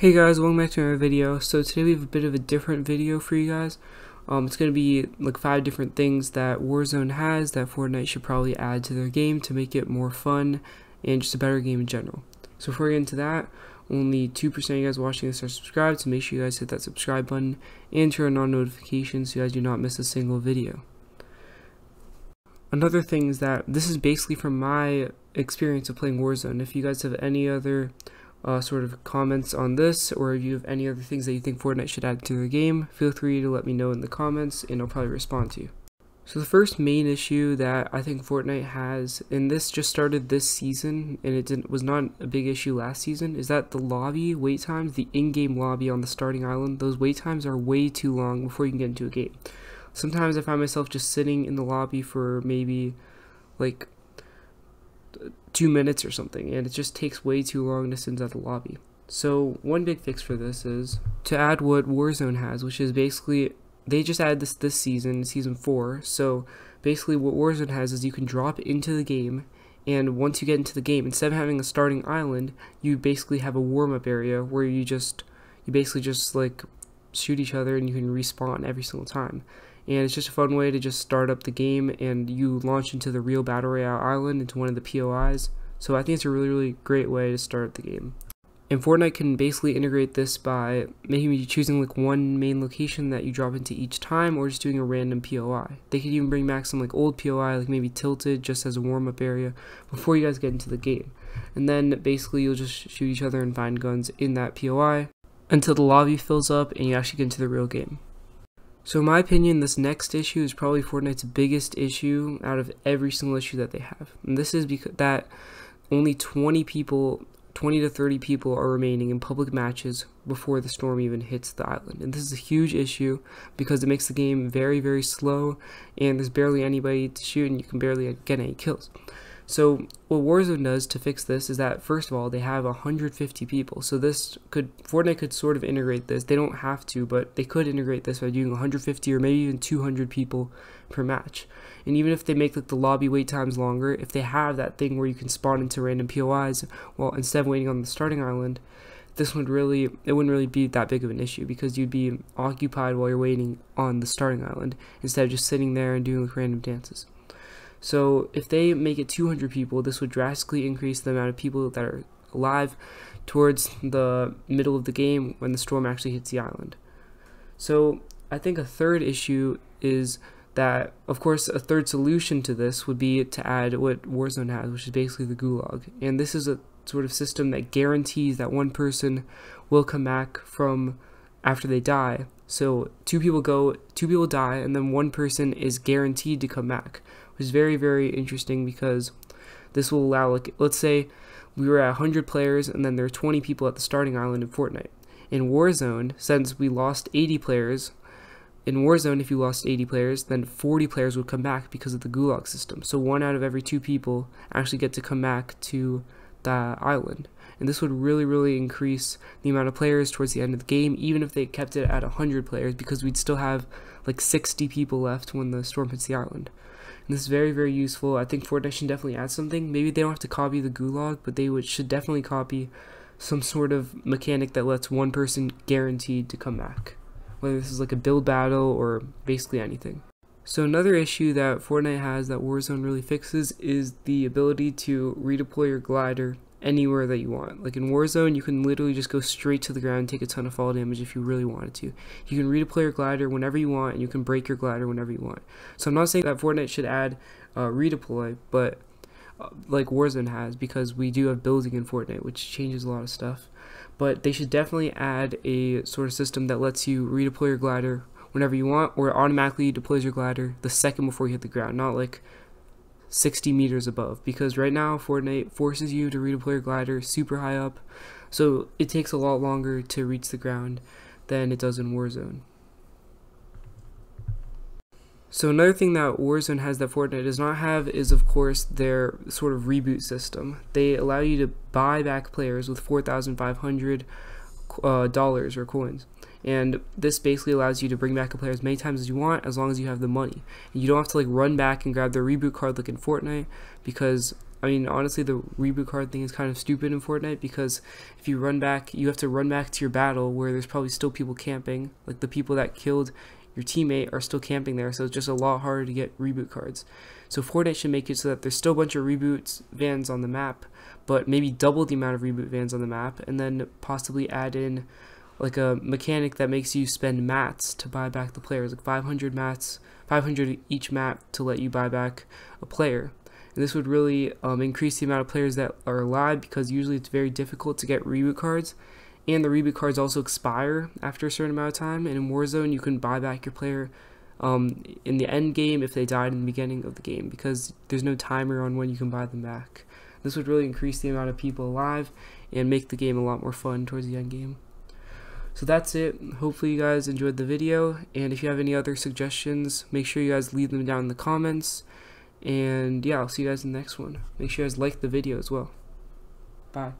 Hey guys, welcome back to another video. So today we have a bit of a different video for you guys. Um, it's going to be like five different things that Warzone has that Fortnite should probably add to their game to make it more fun and just a better game in general. So before we get into that, only 2% of you guys watching this are subscribed, so make sure you guys hit that subscribe button and turn on notifications so you guys do not miss a single video. Another thing is that this is basically from my experience of playing Warzone. If you guys have any other uh, sort of comments on this, or if you have any other things that you think Fortnite should add to the game, feel free to let me know in the comments and I'll probably respond to you. So the first main issue that I think Fortnite has, and this just started this season, and it was not a big issue last season, is that the lobby wait times, the in-game lobby on the starting island, those wait times are way too long before you can get into a game. Sometimes I find myself just sitting in the lobby for maybe like two minutes or something, and it just takes way too long to send out the lobby. So one big fix for this is to add what Warzone has, which is basically they just added this this season, season four. So basically, what Warzone has is you can drop into the game, and once you get into the game, instead of having a starting island, you basically have a warm up area where you just you basically just like shoot each other and you can respawn every single time and it's just a fun way to just start up the game and you launch into the real Battle Royale island into one of the POIs. So I think it's a really, really great way to start the game. And Fortnite can basically integrate this by making you choosing like one main location that you drop into each time or just doing a random POI. They could even bring back some like old POI, like maybe tilted just as a warm-up area before you guys get into the game. And then basically you'll just shoot each other and find guns in that POI until the lobby fills up and you actually get into the real game. So in my opinion, this next issue is probably Fortnite's biggest issue out of every single issue that they have. And this is because that only 20 people, 20 to 30 people are remaining in public matches before the storm even hits the island. And this is a huge issue because it makes the game very, very slow and there's barely anybody to shoot and you can barely get any kills. So what Warzone does to fix this is that first of all they have 150 people. So this could Fortnite could sort of integrate this. They don't have to, but they could integrate this by doing 150 or maybe even 200 people per match. And even if they make like the lobby wait times longer, if they have that thing where you can spawn into random POIs while instead of waiting on the starting island, this would really it wouldn't really be that big of an issue because you'd be occupied while you're waiting on the starting island instead of just sitting there and doing like random dances. So if they make it 200 people, this would drastically increase the amount of people that are alive towards the middle of the game when the storm actually hits the island. So I think a third issue is that, of course, a third solution to this would be to add what Warzone has, which is basically the gulag. And this is a sort of system that guarantees that one person will come back from after they die. So two people go, two people die, and then one person is guaranteed to come back which is very, very interesting because this will allow, like, let's say we were at 100 players and then there are 20 people at the starting island in Fortnite. In Warzone, since we lost 80 players, in Warzone, if you lost 80 players, then 40 players would come back because of the Gulag system. So one out of every two people actually get to come back to the island. And this would really, really increase the amount of players towards the end of the game, even if they kept it at 100 players, because we'd still have like 60 people left when the storm hits the island this is very, very useful. I think Fortnite should definitely add something. Maybe they don't have to copy the gulag, but they would, should definitely copy some sort of mechanic that lets one person guaranteed to come back. Whether this is like a build battle or basically anything. So another issue that Fortnite has that Warzone really fixes is the ability to redeploy your glider anywhere that you want. Like in Warzone, you can literally just go straight to the ground and take a ton of fall damage if you really wanted to. You can redeploy your glider whenever you want, and you can break your glider whenever you want. So I'm not saying that Fortnite should add uh, redeploy, but uh, like Warzone has, because we do have building in Fortnite, which changes a lot of stuff. But they should definitely add a sort of system that lets you redeploy your glider whenever you want, or automatically deploys your glider the second before you hit the ground, not like 60 meters above because right now Fortnite forces you to redeploy your glider super high up so it takes a lot longer to reach the ground than it does in Warzone. So another thing that Warzone has that Fortnite does not have is of course their sort of reboot system. They allow you to buy back players with 4,500 uh, dollars or coins. And this basically allows you to bring back a player as many times as you want, as long as you have the money. And you don't have to like run back and grab the reboot card like in Fortnite, because I mean, honestly, the reboot card thing is kind of stupid in Fortnite because if you run back, you have to run back to your battle where there's probably still people camping. Like the people that killed your teammate are still camping there, so it's just a lot harder to get reboot cards. So Fortnite should make it so that there's still a bunch of reboot vans on the map, but maybe double the amount of reboot vans on the map, and then possibly add in like a mechanic that makes you spend mats to buy back the players, like 500 mats, 500 each map to let you buy back a player. And this would really um, increase the amount of players that are alive because usually it's very difficult to get reboot cards and the reboot cards also expire after a certain amount of time. And in Warzone, you can buy back your player um, in the end game if they died in the beginning of the game because there's no timer on when you can buy them back. This would really increase the amount of people alive and make the game a lot more fun towards the end game. So that's it. Hopefully you guys enjoyed the video, and if you have any other suggestions, make sure you guys leave them down in the comments. And yeah, I'll see you guys in the next one. Make sure you guys like the video as well. Bye.